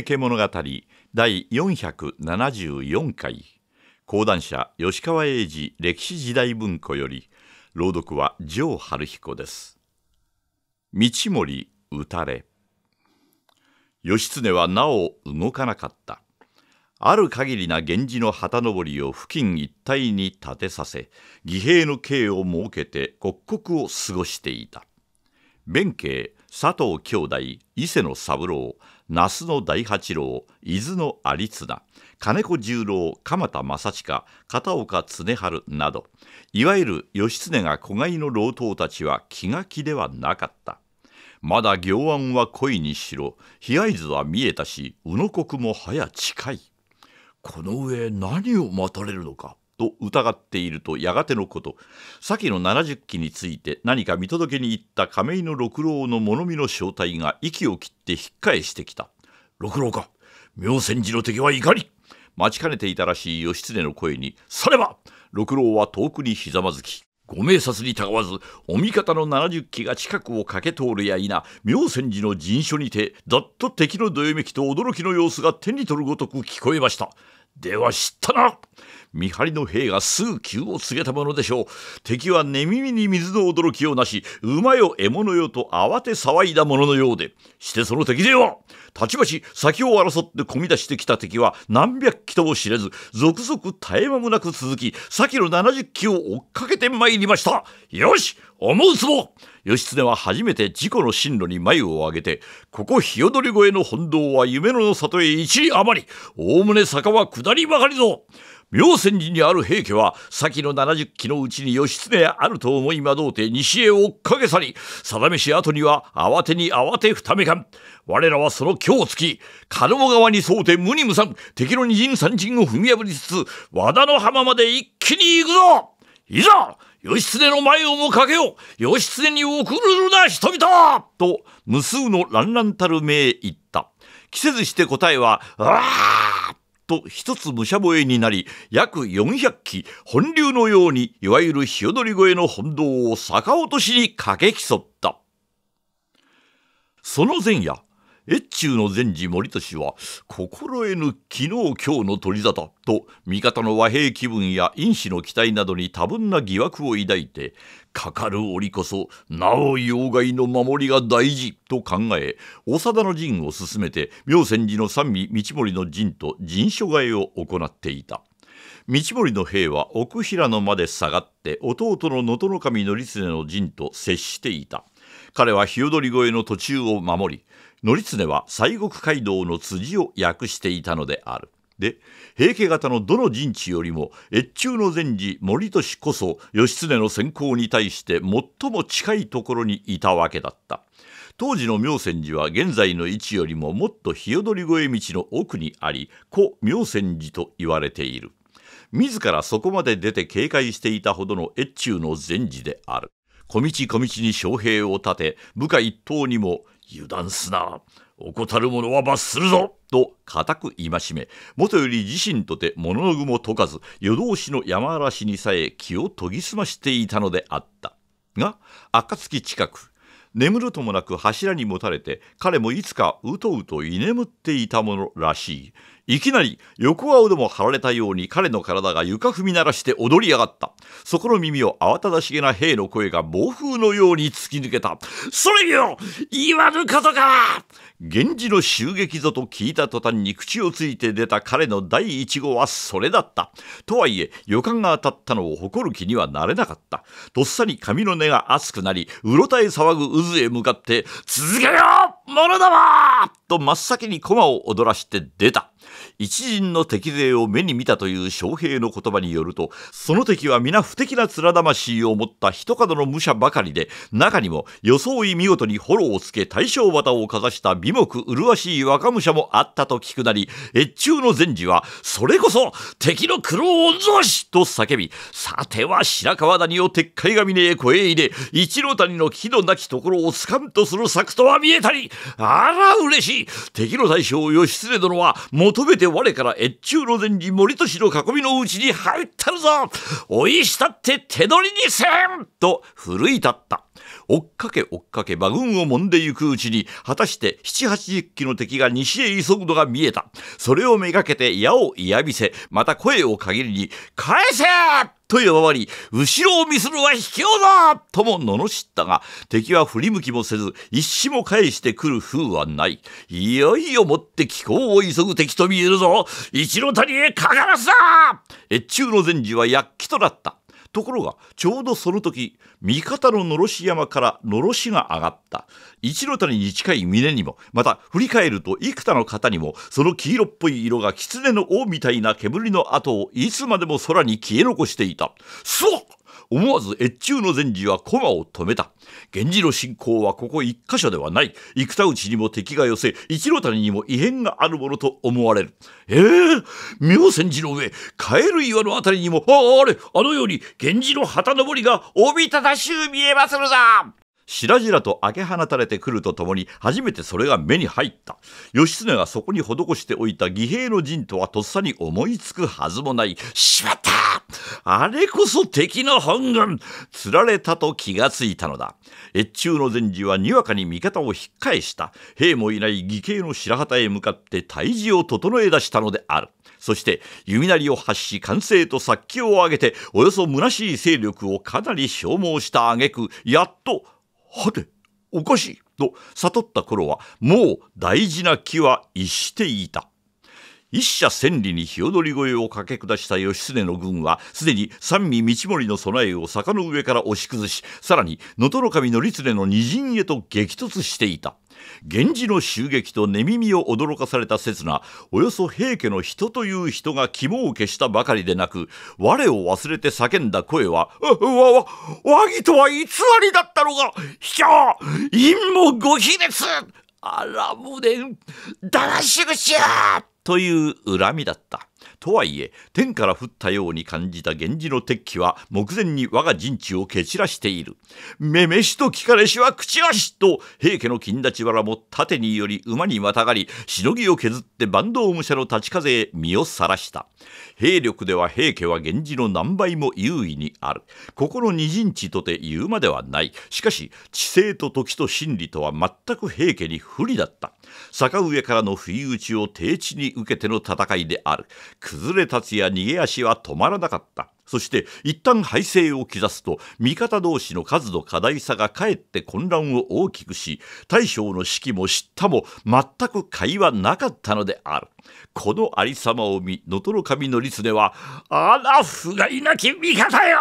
平家物語第474回講談社吉川英治歴史時代文庫より朗読は城春彦です道森打たれ義経はなお動かなかったある限りな源氏の旗登りを付近一帯に立てさせ義兵の刑を設けて刻々を過ごしていた弁慶佐藤兄弟伊勢の三郎那須の大八郎伊豆の有綱金子十郎鎌田正親片岡恒春などいわゆる義経が子飼いの老頭たちは気が気ではなかったまだ行案は恋にしろ被害図は見えたし宇野国も早近いこの上何を待たれるのかと疑っているとやがてのこと先の七十期について何か見届けに行った亀井の六郎の物見の正体が息を切って引っ返してきた六郎か明泉寺の敵はいかに待ちかねていたらしい義経の声に「されば!」六郎は遠くにひざまずきご明察にたがわずお味方の七十機が近くを駆け通るや否明泉寺の陣所にてざっと敵のどよめきと驚きの様子が手に取るごとく聞こえましたでは知ったな見張りの兵がすぐ急を告げたものでしょう敵は寝耳に水の驚きをなし馬よ獲物よと慌て騒いだもののようでしてその敵ではたちまち先を争って込み出してきた敵は何百機とも知れず続々絶え間もなく続き先の70機を追っかけてまいりましたよし思うつぼ義経は初めて事故の進路に眉を上げて、ここ日踊り越えの本堂は夢の里へ一里余り、おおむね坂は下りばかりぞ。明泉寺にある平家は先の七十騎のうちに義経あると思い惑うて西へ追っかけ去り定めし後には慌てに慌てふためかん我らはその今日つき鹿野川に沿うて無に無さん敵の二陣三陣を踏み破りつつ和田の浜まで一気に行くぞいざ義経の前をもかけよ義経に送るな人々と無数の乱々たる名言った。着せずして答えは、ああと一つ武者吠えになり約400機本流のようにいわゆる潮取り越えの本堂を逆落としに駆け競ったその前夜越中の善治森俊は心得ぬ昨日今日の取り沙汰と味方の和平気分や因子の期待などに多分な疑惑を抱いてかかる折こそなお要害の守りが大事と考え長田の陣を進めて妙泉寺の三味道盛の陣と陣所替えを行っていた。道盛の兵は奥平野まで下がって弟の能登守の律の陣と接していた彼は日踊り越えの途中を守り則常は西国街道の辻を訳していたのである。で平家方のどの陣地よりも越中の前寺。森利こそ義経の先行に対して最も近いところにいたわけだった当時の妙泉寺は現在の位置よりももっと日踊り越え道の奥にあり古妙泉寺と言われている自らそこまで出て警戒していたほどの越中の前寺である小道小道に将兵を立て部下一党にも油断すな怠る者は罰するぞと固く戒めもとより自身とて物の具も解かず夜通しの山嵐にさえ気を研ぎ澄ましていたのであったが暁近く眠るともなく柱に持たれて彼もいつかうとうと居眠っていたものらしいいきなり横顔でも張られたように彼の体が床踏み鳴らして踊り上がった。そこの耳を慌ただしげな兵の声が暴風のように突き抜けた。それよ言わぬことか源氏の襲撃ぞと聞いた途端に口をついて出た彼の第一号はそれだった。とはいえ予感が当たったのを誇る気にはなれなかった。とっさに髪の根が熱くなり、うろたえ騒ぐ渦へ向かって、続けよ者どもと真っ先に駒を踊らして出た。一陣の敵勢を目に見たという将兵の言葉によると、その敵は皆不敵な面魂を持った一角の武者ばかりで、中にも装い見事にフォローをつけ大将旗をかざした美目麗しい若武者もあったと聞くなり、越中の禅師は、それこそ敵の苦労御曹と叫び、さては白川谷を回が神へ越え入れ、一の谷の木のなきところを掴むとする策とは見えたり、あら嬉しい敵の大将義経殿は求めて我から越中路前に森との囲みのうちに入ったるぞおいしたって手取りにせんと奮い立った。追っかけ追っかけ馬群をもんでゆくうちに果たして七八十機の敵が西へ急ぐのが見えたそれをめがけて矢を嫌びせまた声を限りに「返せ!」と弱まり、後ろを見するは卑怯だとも罵ったが、敵は振り向きもせず、一死も返してくる風はない。いよいよもって気候を急ぐ敵と見えるぞ一の谷へかからすだ越中の禅師は躍起となった。ところがちょうどその時味方ののろし山からのろしが上がった一の谷に近い峰にもまた振り返ると幾多の方にもその黄色っぽい色が狐の尾みたいな煙の跡をいつまでも空に消え残していたそう思わず越中の禅寺は駒を止めた源氏の信仰はここ一箇所ではない幾田内にも敵が寄せ一の谷にも異変があるものと思われるええー、妙泉寺の上カエル岩のあたりにもああれあのように源氏の旗登りがおびただしゅう見えまするぞ白々と開け放たれてくるとともに初めてそれが目に入った義経がそこに施しておいた義兵の陣とはとっさに思いつくはずもないしまったあれこそ敵の本軍釣られたと気がついたのだ。越中の前治はにわかに味方を引っ返した。兵もいない義兄の白旗へ向かって退治を整え出したのである。そして弓なりを発し歓声と殺気を上げておよそ虚しい勢力をかなり消耗した挙句やっと「はておかしい」と悟った頃はもう大事な気は逸していた。一社千里に日踊り声をかけ下した義経の軍はすでに三味道盛の備えを坂の上から押し崩しさらに能登守の律令の二陣へと激突していた源氏の襲撃と寝耳を驚かされた刹那およそ平家の人という人が肝を消したばかりでなく我を忘れて叫んだ声は「うわわ和議とは偽りだったのが卑怯陰もご卑劣あら無念だらしぐしや!」という恨みだった。とはいえ天から降ったように感じた源氏の敵機は目前に我が陣地を蹴散らしているめめしと聞かれしは口足しと平家の金立原も盾により馬にまたがりしのぎを削って坂東武者の立ち風へ身をさらした兵力では平家は源氏の何倍も優位にあるここの二陣地とて言うまではないしかし知性と時と真理とは全く平家に不利だった坂上からの不意打ちを低地に受けての戦いである崩れ立つや逃げ足は止まらなかった。そして一旦敗勢を刻すと味方同士の数の過大さがかえって混乱を大きくし大将の指揮も知ったも全く会話なかったのであるこのありさまを見能登守の狐は「あら不甲斐なき味方よ!」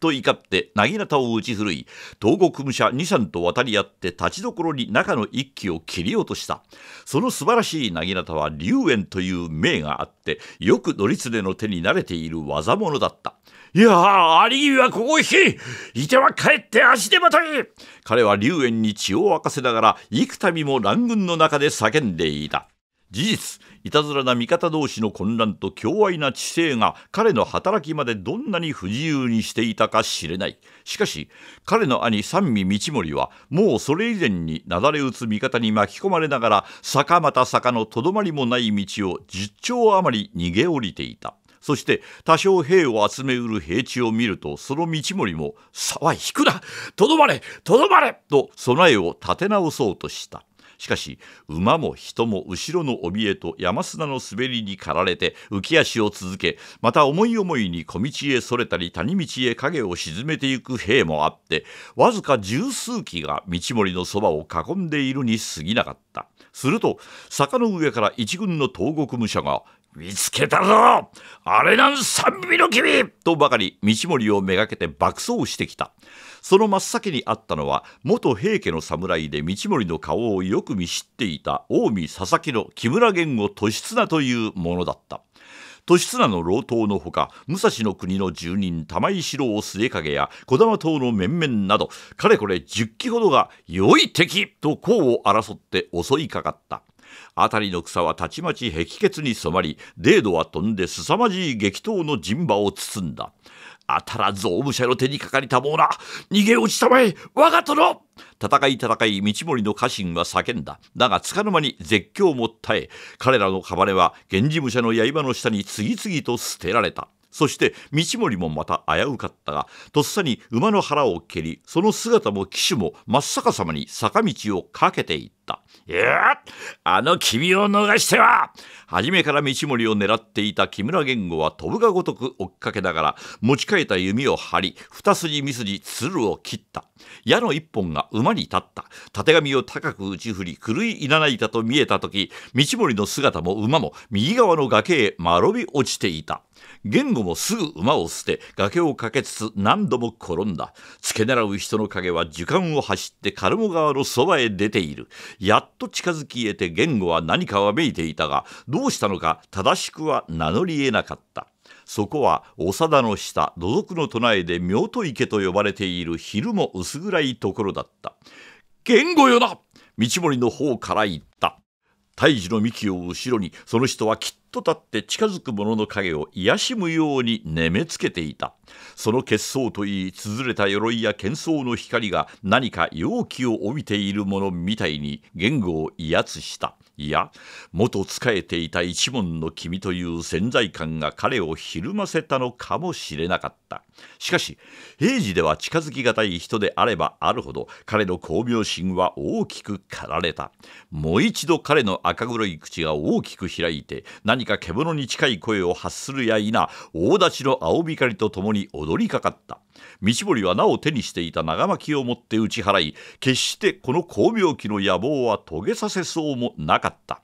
と怒ってなぎなたを打ち振るい東国武者二三と渡り合って立ちどころに中の一騎を切り落としたその素晴らしいなぎなたは龍炎という名があってよく乗り連れの手に慣れている技者だったいやあ、り君はここを引けいては帰って足でまたげ彼は龍炎に血を沸かせながら幾度も乱軍の中で叫んでいた事実いたずらな味方同士の混乱と凶愛な知性が彼の働きまでどんなに不自由にしていたか知れないしかし彼の兄三味道盛はもうそれ以前になだれ打つ味方に巻き込まれながら坂また坂のとどまりもない道を10丁余り逃げ降りていたそして多少兵を集めうる平地を見るとその道盛も「さは引くなとどまれとどまれ!」と備えを立て直そうとした。しかし馬も人も後ろの怯えと山砂の滑りに駆られて浮き足を続けまた思い思いに小道へそれたり谷道へ影を沈めていく兵もあってわずか十数機が道盛のそばを囲んでいるに過ぎなかったすると坂の上から一軍の東国武者が見つけたぞあれなん三尾の君とばかり道盛をめがけて爆走してきた。その真っ先にあったのは元平家の侍で道盛の顔をよく見知っていた近江佐々木の木村源吾利綱というものだった。利綱の老頭のほか武蔵の国の住人玉井四郎末影や児玉党の面々などかれこれ10機ほどが「良い敵!」と功を争って襲いかかった。辺りの草はたちまち壁血に染まりデードは飛んで凄まじい激闘の陣場を包んだあたら造武者の手にかかりたもうな逃げ落ちたまえ我が殿戦い戦い道森の家臣は叫んだだがつかの間に絶叫もったえ彼らのカバは源氏武者の刃の下に次々と捨てられたそして道森もまた危うかったがとっさに馬の腹を蹴りその姿も騎手も真っ逆さまに坂道を駆けていった「いやあの君を逃しては!」初めから道森を狙っていた木村言語は飛ぶがごとく追っかけながら持ち替えた弓を張り二筋三筋鶴を切った矢の一本が馬に立ったたてがみを高く打ち振り狂いいらないたと見えた時道森の姿も馬も右側の崖へまろび落ちていた。言語もすぐ馬を捨て崖をかけつつ何度も転んだ付け狙う人の影は樹幹を走ってカルモ川のそばへ出ているやっと近づき得て言語は何かわめいていたがどうしたのか正しくは名乗り得なかったそこは長田の下土足の唱えで明と池と呼ばれている昼も薄暗いところだった言語よな道森の方から言った胎児の幹を後ろにその人はきっと立って近づく者の影を癒しむように眠めつけていたその血相といいつづれた鎧や喧騒の光が何か容器を帯びているものみたいに言語を威圧したいや元仕えていた一門の君という潜在感が彼をひるませたのかもしれなかったしかし平時では近づきがたい人であればあるほど彼の巧妙心は大きく駆られたもう一度彼の赤黒い口が大きく開いて何か獣に近い声を発するや否大立ちの青光とともに踊りかかった道堀はなお手にしていた長巻を持って打ち払い決してこの光明期の野望は遂げさせそうもなかった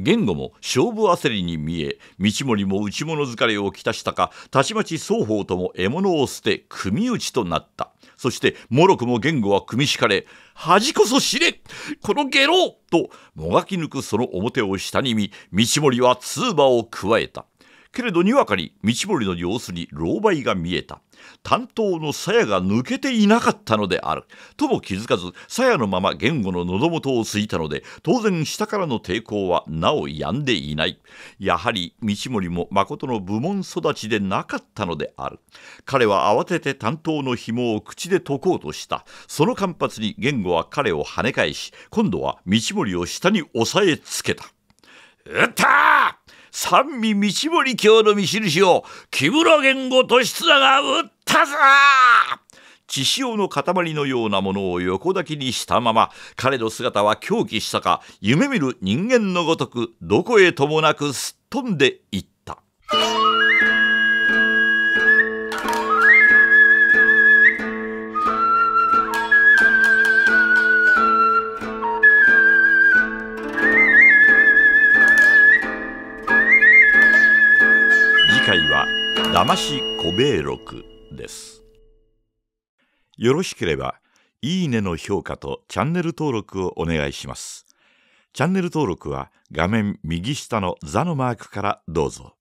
言語も勝負焦りに見え道森も内物疲れをきたしたかたちまち双方とも獲物を捨て組打ちとなったそしてもろくも言語は組み敷かれ恥こそ知れこの下郎ともがき抜くその表を下に見道森は通馬を加えたけれどにわかに道堀の様子に狼狽が見えた担当の鞘が抜けていなかったのであるとも気づかず鞘のまま言語の喉元をついたので当然下からの抵抗はなおやんでいないやはり道森も誠の部門育ちでなかったのである彼は慌てて担当の紐を口で解こうとしたその間髪に言語は彼を跳ね返し今度は道森を下に押さえつけた「うったー!」三味道盛京の見印を木村源吾利綱が打ったぞ血潮の塊のようなものを横抱きにしたまま彼の姿は狂気したか夢見る人間のごとくどこへともなくすっ飛んでいった。騙し小米録ですよろしければいいねの評価とチャンネル登録をお願いしますチャンネル登録は画面右下の座のマークからどうぞ